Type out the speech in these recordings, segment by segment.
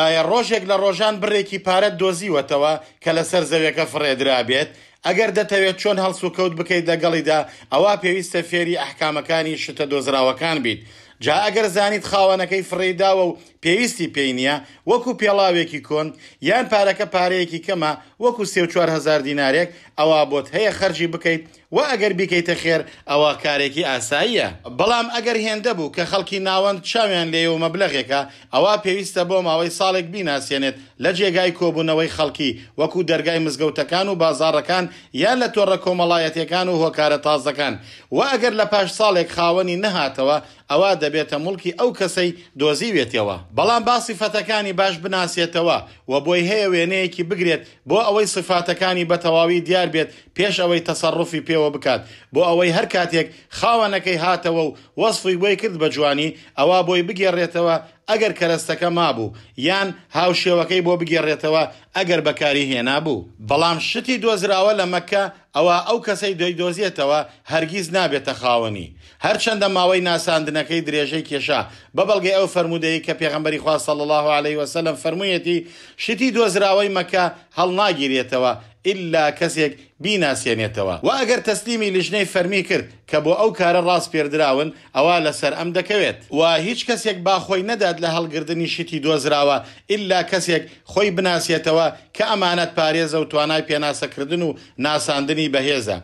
ئایا ڕۆژێک لە ڕۆژان بڕێکی پارە دۆزیوەتەوە کە لەسەر زەوێکە فڕێدرابێت ئەگەر دەتەوێت چۆن هەڵسو کەوت بکەیت دەگەڵیدا ئەوە پێویستە فێری ئەحکامەکانی شتە دۆزراوەکان بیت جا ئەگەر زانیت خاوەنەکەی فڕێداوە و پێویستی پێی نییە وەکو پێڵاوێکی کۆن یان پارەکە پارەیەکی کەمە وەکو سێ4هزار دینارێک ئەوە بۆت هەیە خەرجی بکەیت و ئەگەر بیکەیتە خێر ئەوە کارێکی ئاساییە بەڵام ئەگەر هێندە بوو کە خەڵکی ناوەند چاویان لێەوە مەبلەغێکە ئەوە پێویستە بۆ ماوەی ساڵێک بیناسیێنێت لە جێگای کۆبوونەوەی خەڵکی وەکو دەرگای مزگەوتەکان و بازارەکان یان لە تۆڕە کۆمەڵایەتەکان و هۆکارە تازەکان و ئەگەر لە پاش ساڵێک خاوەنی نەهاتەوە ئەوە دەبێتە ملکی ئەو کەسەی دۆزیوێتەوە بەڵام باسی فەتەکانی باش بناسیێتەوە و بۆی هەیە وێنەیەکی بگرێت بۆ ئەوەی سفاتەکانی بەتەواوی دیار بێت پێش ئەوەی تەسەڕفی پێوە بکات بۆ ئەوەی هەر کاتێک خاوەنەکەی هاتەوە و وەصفی بۆی کرد بە جوانی ئەوە بۆی بگێڕێتەوە ئەگەر کەرەستەکە مابوو یان هاوشێوەکەی بۆ بگێڕێتەوە ئەگەر بەکاری هێنابوو بەڵام شتی دۆزراوە لە مەکە ئەوە ئەو کەسەی دوی دۆزیێتەوە هەرگیز نابێتە خاوەنی هەرچەندە ماوەی ناساندنەکەی درێژەی کێشا بەبڵگەی ئەو فرەرمودەیە کە پێغمبەری خوا صلی الله عليه وسلم فرموویەتی شتی دۆزراوەی مەکە هەڵناگیرێتەوە ئللا کەسێک بیناسیێنێتەوە و ئەگەر تەسلیمی لیژنەی فەرمی کرد کە بۆ ئەو کارە ڕاست پێدراون ئەوە لەسەر ئەم دەکەوێت و هیچ کەسێک باخۆی نەدات لە هەڵگردنی شتی دۆزراوە ئللا کەسێک خۆی بناسیێتەوە کە ئەمانەت پارێزە و توانای پێناسەکردن و ناساندنی بەهێزە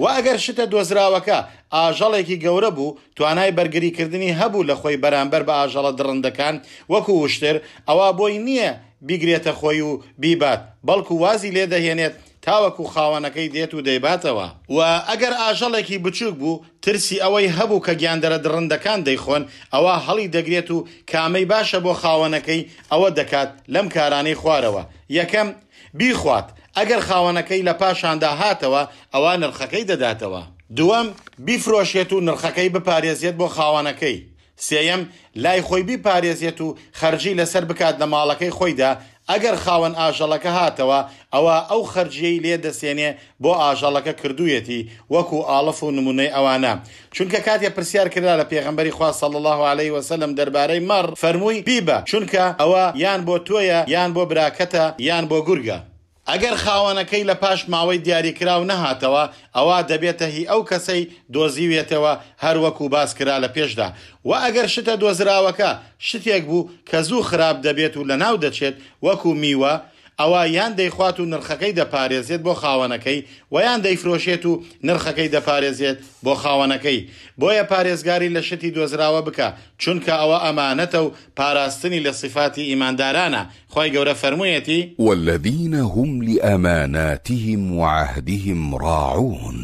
و ئەگەر شتە دۆزراوەکە ئاژەڵێکی گەورە بوو توانای بەرگریکردنی هەبوو لە خۆی بەرامبەر بە ئاژەڵە دڕندەکان وەکو وشتر ئەوە بۆی نییە بیگرێتە خۆی و بیبات بەڵکو وازی لێدەهێنێت تاوەکو خاوەنەکەی دێت و دەیباتەوە و ئەگەر ئاژەڵێکی بچووک بوو ترسی ئەوەی هەبوو کە گیاندەرە درڕندەکان دەیخۆن ئەوە هەڵی دەگرێت و کامەی باشە بۆ خاوەنەکەی ئەوە دەکات لەم کارانەی خوارەوە یەکەم بیخوات ئەگەر خاوەنەکەی لە پاشاندا هاتەوە ئەوە نرخەکەی دەداتەوە دووەم بیفرۆشێت و نرخەکەی بپارێزیێت بۆ خاوەنەکەی سێەم لای خۆی بیپارێزیێت و خەرجی لەسەر بکات لە ماڵەکەی خۆیدا ئەگەر خاوەن ئاژەڵەکە هاتەوە ئەوە ئەو خەرجیەی لێ دەسێنێ بۆ ئاژەڵەکە کردویەتی وەکو ئاڵف و نمونەی ئەوانە چونکە کاتێ پرسیار کرا لە پێغمبەری خوا صل الله عليه وسلم دەربارەی مەڕ فەرمووی بیبە چونکە ئەوە یان بۆ تۆیە یان بۆ براکەتە یان بۆ گورگە ئەگەر خاوەنەکەی لە پاش ماوەی دیاریکراو نەهاتەوە ئەوە دەبێتە هی ئەو کەسەی دۆزیوێتەوە هەروەکو باس کرا لە پێشدا و ئەگەر شتە دۆزراوەکە شتێک بوو کە زوو خراپ دەبێت و لە ناو دەچێت وەکو میوە ئەوە یان دەیخوات و نرخەکەی دەپارێزێت بۆ خاوەنەکەی ویان دەیفرۆشێت و نرخەکەی دەپارێزێت بۆ خاوەنەکەی بۆیە پارێزگاری لە شتی دۆزراوە بکە چونکە ئەوە ئەمانەتە و پاراستنی لە صفاتی ئیماندارانە خی گەورە فەرموویەتی والذینە هم لأماناتهم وعهدهم راعون